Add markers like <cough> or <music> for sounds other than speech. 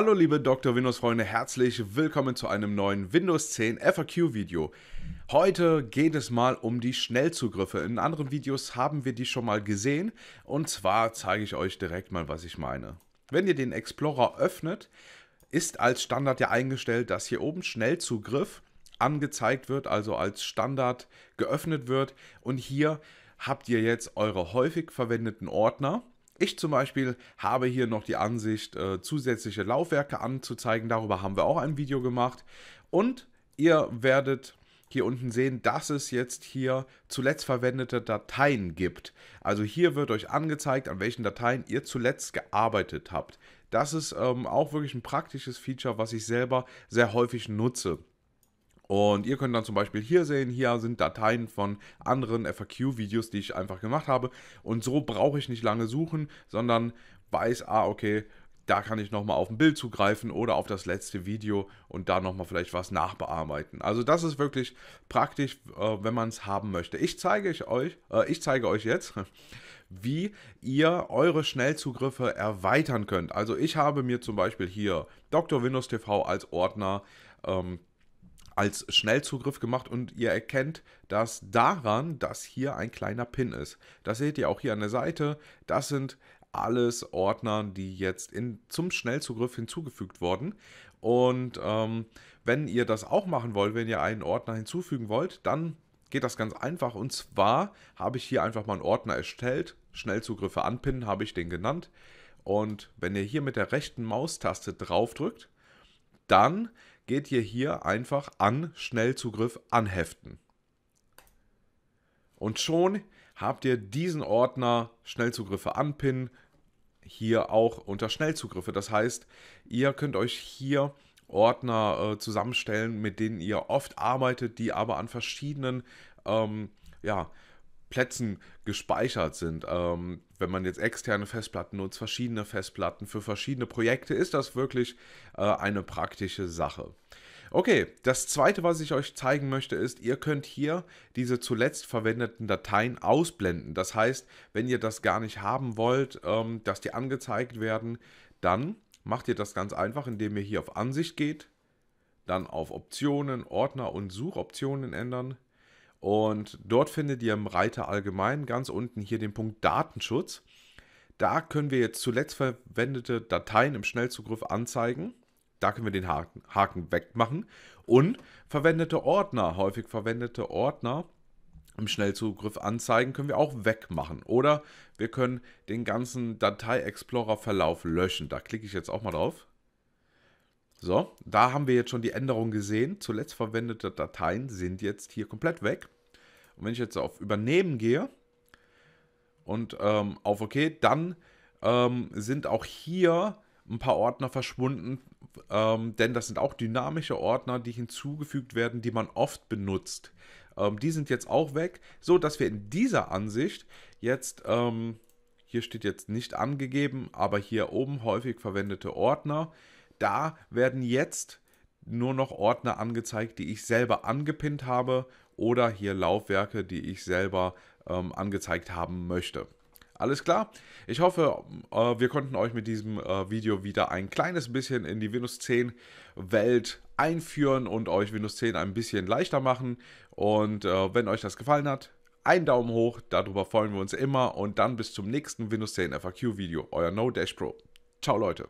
Hallo liebe Dr. Windows-Freunde, herzlich willkommen zu einem neuen Windows 10 FAQ-Video. Heute geht es mal um die Schnellzugriffe. In anderen Videos haben wir die schon mal gesehen und zwar zeige ich euch direkt mal, was ich meine. Wenn ihr den Explorer öffnet, ist als Standard ja eingestellt, dass hier oben Schnellzugriff angezeigt wird, also als Standard geöffnet wird und hier habt ihr jetzt eure häufig verwendeten Ordner ich zum Beispiel habe hier noch die Ansicht, äh, zusätzliche Laufwerke anzuzeigen. Darüber haben wir auch ein Video gemacht. Und ihr werdet hier unten sehen, dass es jetzt hier zuletzt verwendete Dateien gibt. Also hier wird euch angezeigt, an welchen Dateien ihr zuletzt gearbeitet habt. Das ist ähm, auch wirklich ein praktisches Feature, was ich selber sehr häufig nutze. Und ihr könnt dann zum Beispiel hier sehen, hier sind Dateien von anderen FAQ-Videos, die ich einfach gemacht habe. Und so brauche ich nicht lange suchen, sondern weiß, ah, okay, da kann ich nochmal auf ein Bild zugreifen oder auf das letzte Video und da nochmal vielleicht was nachbearbeiten. Also das ist wirklich praktisch, äh, wenn man es haben möchte. Ich zeige ich euch, äh, ich zeige euch jetzt, <laughs> wie ihr eure Schnellzugriffe erweitern könnt. Also ich habe mir zum Beispiel hier Dr. Windows TV als Ordner ähm, als Schnellzugriff gemacht und ihr erkennt das daran, dass hier ein kleiner Pin ist. Das seht ihr auch hier an der Seite. Das sind alles Ordner, die jetzt in, zum Schnellzugriff hinzugefügt wurden. Und ähm, wenn ihr das auch machen wollt, wenn ihr einen Ordner hinzufügen wollt, dann geht das ganz einfach. Und zwar habe ich hier einfach mal einen Ordner erstellt. Schnellzugriffe anpinnen habe ich den genannt. Und wenn ihr hier mit der rechten Maustaste drauf drückt, dann geht ihr hier einfach an Schnellzugriff anheften. Und schon habt ihr diesen Ordner Schnellzugriffe anpinnen, hier auch unter Schnellzugriffe. Das heißt, ihr könnt euch hier Ordner äh, zusammenstellen, mit denen ihr oft arbeitet, die aber an verschiedenen ähm, ja, Plätzen gespeichert sind. Ähm, wenn man jetzt externe Festplatten nutzt, verschiedene Festplatten für verschiedene Projekte, ist das wirklich äh, eine praktische Sache. Okay, das zweite, was ich euch zeigen möchte, ist, ihr könnt hier diese zuletzt verwendeten Dateien ausblenden. Das heißt, wenn ihr das gar nicht haben wollt, ähm, dass die angezeigt werden, dann macht ihr das ganz einfach, indem ihr hier auf Ansicht geht, dann auf Optionen, Ordner und Suchoptionen ändern und dort findet ihr im Reiter allgemein ganz unten hier den Punkt Datenschutz. Da können wir jetzt zuletzt verwendete Dateien im Schnellzugriff anzeigen. Da können wir den Haken, Haken wegmachen. Und verwendete Ordner, häufig verwendete Ordner im Schnellzugriff anzeigen, können wir auch wegmachen. Oder wir können den ganzen Datei-Explorer-Verlauf löschen. Da klicke ich jetzt auch mal drauf. So, da haben wir jetzt schon die Änderung gesehen. Zuletzt verwendete Dateien sind jetzt hier komplett weg. Und wenn ich jetzt auf Übernehmen gehe und ähm, auf OK, dann ähm, sind auch hier ein paar Ordner verschwunden, ähm, denn das sind auch dynamische Ordner, die hinzugefügt werden, die man oft benutzt. Ähm, die sind jetzt auch weg, so dass wir in dieser Ansicht jetzt ähm, hier steht jetzt nicht angegeben, aber hier oben häufig verwendete Ordner da werden jetzt nur noch Ordner angezeigt, die ich selber angepinnt habe oder hier Laufwerke, die ich selber ähm, angezeigt haben möchte. Alles klar? Ich hoffe, äh, wir konnten euch mit diesem äh, Video wieder ein kleines bisschen in die Windows 10 Welt einführen und euch Windows 10 ein bisschen leichter machen. Und äh, wenn euch das gefallen hat, einen Daumen hoch, darüber freuen wir uns immer. Und dann bis zum nächsten Windows 10 FAQ Video. Euer No Dash Pro. Ciao Leute.